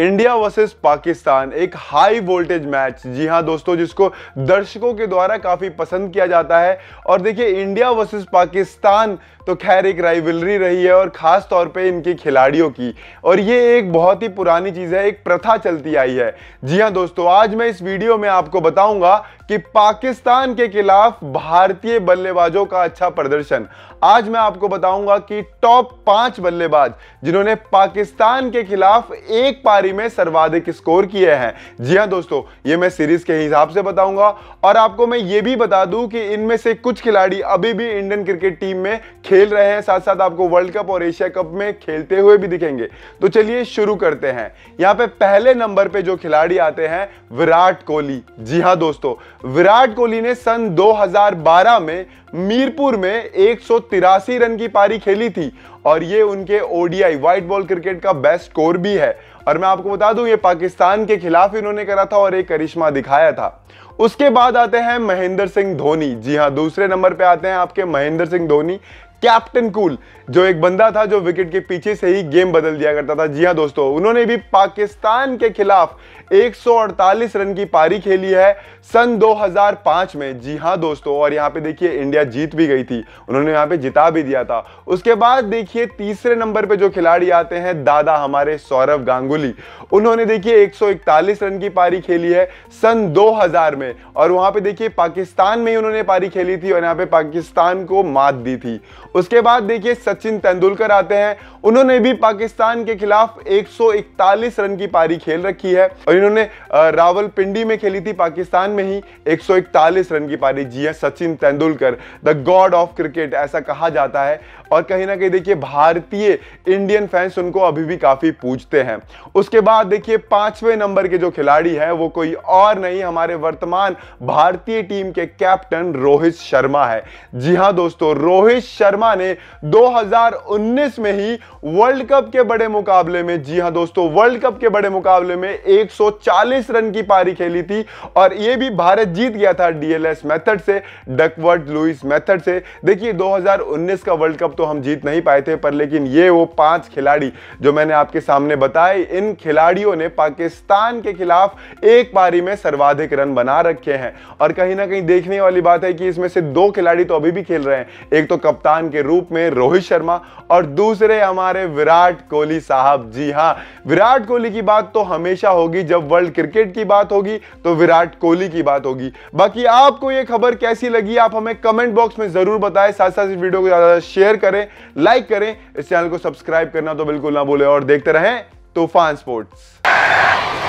India versus Pakistan एक high voltage match जी हाँ दोस्तों जिसको दर्शकों के द्वारा काफ़ी पसंद किया जाता है और देखिए इंडिया वर्सेस पाकिस्तान तो खैर एक राइवलरी रही है और ख़ास तौर पे इनके खिलाड़ियों की और ये एक बहुत ही पुरानी चीज़ है एक प्रथा चलती आई है जी हाँ दोस्तों आज मैं इस वीडियो में आपको बताऊंगा कि पाकिस्तान के खिलाफ भारतीय बल्लेबाजों का अच्छा प्रदर्शन आज मैं आपको बताऊंगा कि टॉप पांच बल्लेबाज जिन्होंने पाकिस्तान के खिलाफ एक पारी में सर्वाधिक स्कोर किए हैं जी हाँ दोस्तों ये मैं सीरीज के हिसाब से बताऊंगा और आपको मैं ये भी बता दूं कि इनमें से कुछ खिलाड़ी अभी भी इंडियन क्रिकेट टीम में खेल खेल रहे हैं साथ साथ आपको वर्ल्ड कप और एशिया कप में खेलते हुए भी दिखेंगे तो चलिए शुरू करते हैं यहाँ पे पहले नंबर पे जो खिलाड़ी आते हैं विराट कोहली जी हाँ दोस्तों विराट कोहली ने सन 2012 में मीरपुर में एक रन की पारी खेली थी और ये उनके ओडीआई व्हाइट बॉल क्रिकेट का बेस्ट स्कोर भी है और मैं आपको बता दूं ये पाकिस्तान के खिलाफ इन्होंने करा था और एक करिश्मा दिखाया था उसके बाद आते हैं महेंद्र सिंह धोनी जी हाँ दूसरे नंबर पे आते हैं आपके महेंद्र सिंह धोनी कैप्टन कूल जो एक बंदा था जो विकेट के पीछे से ही गेम बदल दिया करता था जी हाँ दोस्तों उन्होंने भी पाकिस्तान के खिलाफ 148 रन की पारी खेली है सन 2005 में जी हाँ दोस्तों और यहाँ पे देखिए इंडिया जीत भी गई थी उन्होंने यहाँ पे जिता भी दिया था उसके बाद देखिए तीसरे नंबर पे जो खिलाड़ी आते हैं दादा हमारे सौरभ गांगुली उन्होंने देखिए एक रन की पारी खेली है सन दो में और वहां पर देखिए पाकिस्तान में ही उन्होंने पारी खेली थी और यहाँ पे पाकिस्तान को मात दी थी उसके बाद देखिए सचिन तेंदुलकर आते हैं उन्होंने भी पाकिस्तान के खिलाफ 141 रन की पारी खेल रखी है और इन्होंने रावलपिंडी में खेली थी पाकिस्तान में ही 141 रन की पारी जी है Sachin Tendulkar the god of cricket ऐसा कहा जाता है और कहीं ना कहीं देखिए भारतीय इंडियन फैंस उनको अभी भी काफ़ी पूछते हैं उसके बाद देखिए पांचवें नंबर के जो खिलाड़ी है वो कोई और नहीं हमारे वर्तमान भारतीय टीम के कैप्टन रोहित शर्मा है जी हाँ दोस्तों रोहित शर्मा शर्मा ने 2019 में ही वर्ल्ड कप के बड़े मुकाबले में जी हां दोस्तों वर्ल्ड कप के बड़े मुकाबले में 140 रन की पारी खेली थी और यह भी भारत जीत गया था डीएलएस मेथड से डकवर्ड लुइस मेथड से देखिए 2019 का वर्ल्ड कप तो हम जीत नहीं पाए थे पर लेकिन ये वो पांच खिलाड़ी जो मैंने आपके सामने बताए इन खिलाड़ियों ने पाकिस्तान के खिलाफ एक पारी में सर्वाधिक रन बना रखे हैं और कहीं ना कहीं देखने वाली बात है कि इसमें से दो खिलाड़ी तो अभी भी खेल रहे हैं एक तो कप्तान के रूप में रोहित शर्मा और दूसरे हमारे विराट कोहली साहब जी हाँ विराट कोहली की बात तो हमेशा होगी जब वर्ल्ड क्रिकेट की बात होगी तो विराट कोहली की बात होगी बाकी आपको यह खबर कैसी लगी आप हमें कमेंट बॉक्स में जरूर बताएं साथ साथ इस वीडियो को ज्यादा शेयर करें लाइक करें इस चैनल को सब्सक्राइब करना तो बिल्कुल ना बोले और देखते रहें तूफान स्पोर्ट्स